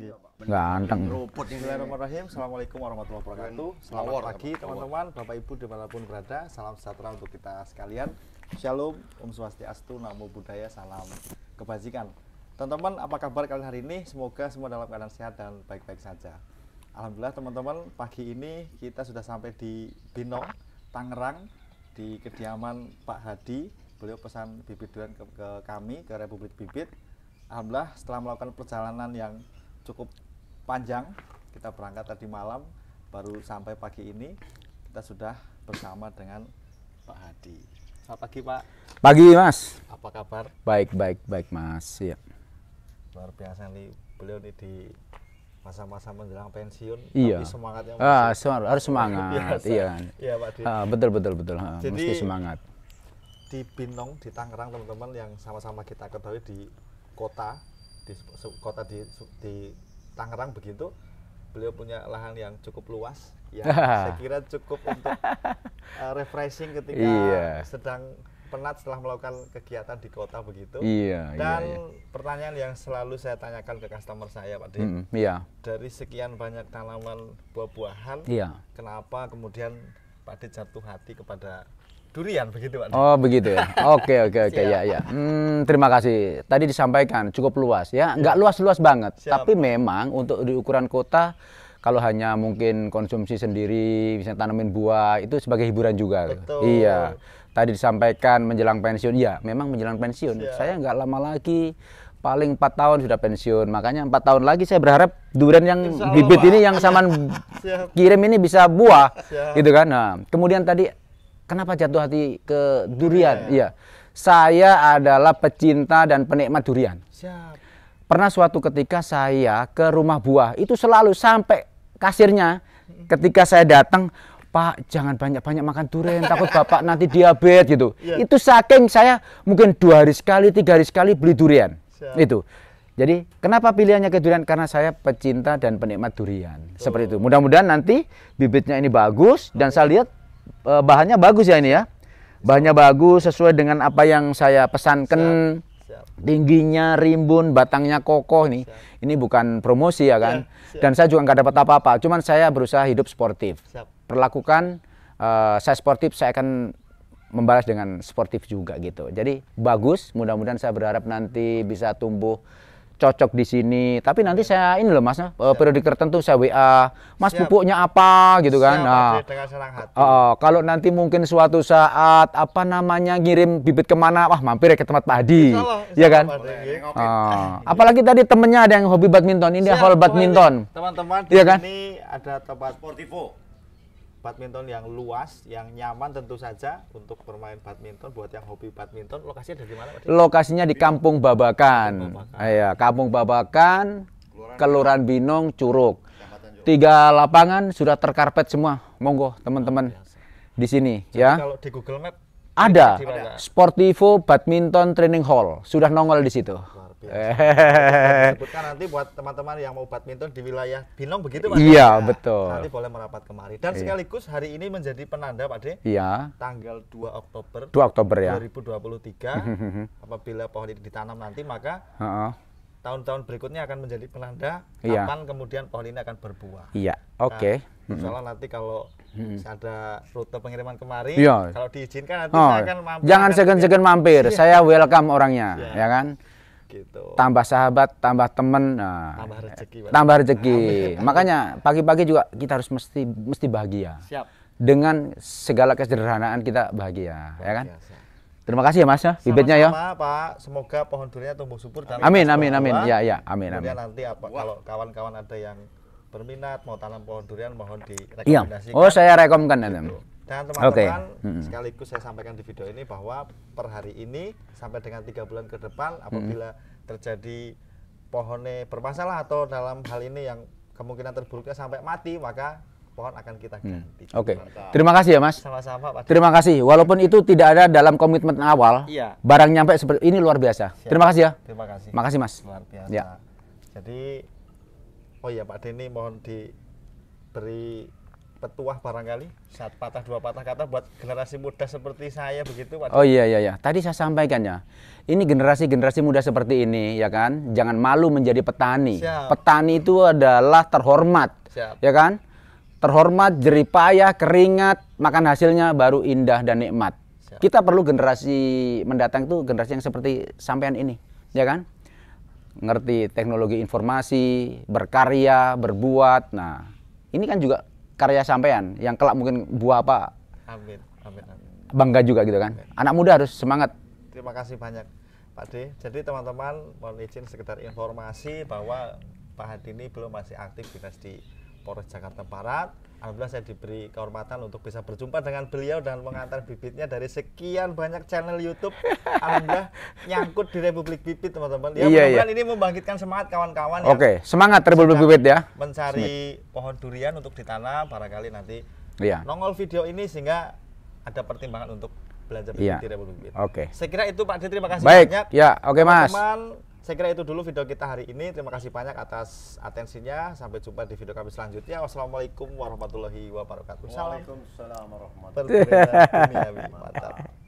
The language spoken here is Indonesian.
Iya, Ganteng. Bismillahirrahmanirrahim. Assalamualaikum warahmatullahi wabarakatuh. Selamat pagi teman-teman, Bapak Ibu dimanapun berada. Salam sejahtera untuk kita sekalian. Shalom, Om Swastiastu, Namo Buddhaya, Salam Kebajikan. Teman-teman, apa kabar kalian hari ini? Semoga semua dalam keadaan sehat dan baik-baik saja. Alhamdulillah teman-teman, pagi ini kita sudah sampai di Bino, Tangerang, di kediaman Pak Hadi. Beliau pesan bibit durian ke, ke kami, ke Republik Bibit. Alhamdulillah setelah melakukan perjalanan yang cukup panjang. Kita berangkat tadi malam, baru sampai pagi ini kita sudah bersama dengan Pak Hadi. Selamat pagi Pak. Pagi Mas. Apa kabar? Baik baik baik Mas. Ya. Luar biasa nih beliau ini di masa-masa menjelang pensiun iya. tapi semangatnya ah, masih ah, semangat, harus semangat iya iya Pak Ah, betul betul betul ah, Jadi, mesti semangat di Binong di Tangerang teman-teman yang sama-sama kita ketahui di kota di kota di di Tangerang begitu beliau punya lahan yang cukup luas ya saya kira cukup untuk uh, refreshing ketika iya. sedang penat setelah melakukan kegiatan di kota begitu. Iya. iya Dan iya, iya. pertanyaan yang selalu saya tanyakan ke customer saya, Pak Dik. Mm, iya. Dari sekian banyak tanaman buah-buahan, iya. kenapa kemudian Pak Dik jatuh hati kepada durian begitu Pak. Oh, begitu ya. Oke, oke, oke ya, ya. Hmm, terima kasih. Tadi disampaikan cukup luas ya. Enggak iya. luas-luas banget, Siap. tapi memang untuk di ukuran kota kalau hanya mungkin konsumsi sendiri, bisa tanamin buah, itu sebagai hiburan juga. Betul. Iya. Tadi disampaikan menjelang pensiun, ya memang menjelang pensiun. Siap. Saya nggak lama lagi paling empat tahun sudah pensiun. Makanya empat tahun lagi saya berharap durian yang Insya bibit ini yang saman kirim ini bisa buah, Siap. gitu kan. Nah, kemudian tadi kenapa jatuh hati ke durian? Iya. iya. Saya adalah pecinta dan penikmat durian. Siap. Pernah suatu ketika saya ke rumah buah, itu selalu sampai kasirnya ketika saya datang, Pak, jangan banyak-banyak makan durian, takut Bapak nanti diabetes gitu. Yeah. Itu saking saya mungkin dua hari sekali, tiga hari sekali beli durian. Siap. Itu. Jadi kenapa pilihannya ke durian? Karena saya pecinta dan penikmat durian. Oh. Seperti itu. Mudah-mudahan nanti bibitnya ini bagus dan saya lihat Eh, bahannya bagus ya ini ya. Bahannya bagus sesuai dengan apa yang saya pesankan. Siap. Tingginya rimbun, batangnya kokoh nih. Siap. Ini bukan promosi ya kan. Ya, siap. Dan saya juga nggak dapat apa-apa. Cuman saya berusaha hidup sportif. Siap. Perlakukan uh, saya sportif, saya akan membalas dengan sportif juga gitu. Jadi bagus. Mudah-mudahan saya berharap nanti bisa tumbuh cocok di sini. Tapi nanti saya ini loh Mas, eh, periode tertentu saya WA, Mas Siap. pupuknya apa gitu Siap, kan. Nah, uh, kalau nanti mungkin suatu saat apa namanya ngirim bibit kemana, wah mampir ya ke tempat Pak Hadi ya kan. Uh, apalagi tadi temennya ada yang hobi badminton, ini hall badminton. Teman-teman, ya kan? Ini ada tempat sportivo badminton yang luas, yang nyaman tentu saja untuk bermain badminton buat yang hobi badminton. Lokasinya dari mana? Pak? Lokasinya di Kampung Babakan. Iya, Kampung Babakan, Kelurahan Binong, Curug. Tiga lapangan sudah terkarpet semua. Monggo teman-teman di sini Jadi ya. Kalau di Google Map ada, ada. Sportivo Badminton Training Hall sudah nongol di situ. Iya, iya, iya. eh. Sebutkan nanti buat teman-teman yang mau badminton di wilayah Binong begitu Pak. Iya, ya. betul. Nanti boleh merapat kemari. Dan iya. sekaligus hari ini menjadi penanda Pak De. Iya. Tanggal 2 Oktober. 2 Oktober ya. 2023 hmm, hmm, hmm. apabila pohon ini ditanam nanti maka uh -uh tahun-tahun berikutnya akan menjadi penanda iya. kapan kemudian pohon ini akan berbuah. Iya, oke. Okay. Nah, insya Allah nanti kalau hmm. ada rute pengiriman kemari, iya. kalau diizinkan nanti oh, saya akan mampir. Jangan segan-segan mampir, saya welcome orangnya, iya. ya kan? gitu. tambah sahabat tambah temen nah, tambah rezeki tambah rezeki makanya pagi-pagi juga kita harus mesti mesti bahagia siap dengan segala kesederhanaan kita bahagia, bahagia ya kan siap. Terima kasih ya Mas ya, bibitnya ya. Pak. Semoga pohon durinya tumbuh subur dan Amin amin amin. Ya ya, amin amin. nanti apa kalau kawan-kawan ada yang berminat mau tanam pohon durian mohon direkomendasikan. Iya. Oh, saya rekomendasikan. Gitu. Dan teman-teman okay. sekaligus saya sampaikan di video ini bahwa per hari ini sampai dengan tiga bulan ke depan apabila hmm. terjadi pohonnya bermasalah atau dalam hal ini yang kemungkinan terburuknya sampai mati maka pohon akan kita mm. ganti. Hmm. Oke. Okay. Terima kasih ya Mas. Sama-sama Pak. Terima kasih. Walaupun itu tidak ada dalam komitmen awal, iya. barang nyampe seperti ini luar biasa. Siap. Terima kasih ya. Terima kasih. Makasih Mas. Luar biasa. Ya. Jadi oh ya Pak Deni mohon diberi petuah barangkali saat patah dua patah kata buat generasi muda seperti saya begitu Pak. Oh iya iya iya. Tadi saya sampaikan ya. Ini generasi-generasi muda seperti ini ya kan, jangan malu menjadi petani. Siap. Petani itu adalah terhormat. Siap. Ya kan? Terhormat, jeripayah, keringat, makan hasilnya baru indah dan nikmat. Siap. Kita perlu generasi mendatang itu generasi yang seperti sampean ini, ya kan? Ngerti teknologi informasi, berkarya, berbuat. Nah, ini kan juga karya sampean yang kelak mungkin buah apa? Amin, amin, amin. Bangga juga gitu kan. Amin. Anak muda harus semangat. Terima kasih banyak Pak D. Jadi teman-teman mohon izin sekedar informasi bahwa Pak Hadi ini belum masih aktif dinas di Polres Jakarta Barat Alhamdulillah saya diberi kehormatan untuk bisa berjumpa dengan beliau dan mengantar bibitnya dari sekian banyak channel YouTube. Alhamdulillah nyangkut di Republik Bibit, teman-teman. Ya, iya, iya. ini membangkitkan semangat kawan-kawan. Oke, semangat Republik Bibit ya. Mencari Smith. pohon durian untuk ditanam, barangkali nanti iya. nongol video ini sehingga ada pertimbangan untuk belajar bibit iya. di Republik Bibit. Oke. Saya kira itu Pak D, terima kasih Baik. banyak. Ya, oke Mas. Teman, saya kira itu dulu video kita hari ini. Terima kasih banyak atas atensinya. Sampai jumpa di video kami selanjutnya. Wassalamualaikum warahmatullahi wabarakatuh. Wassalamualaikum warahmatullahi wabarakatuh.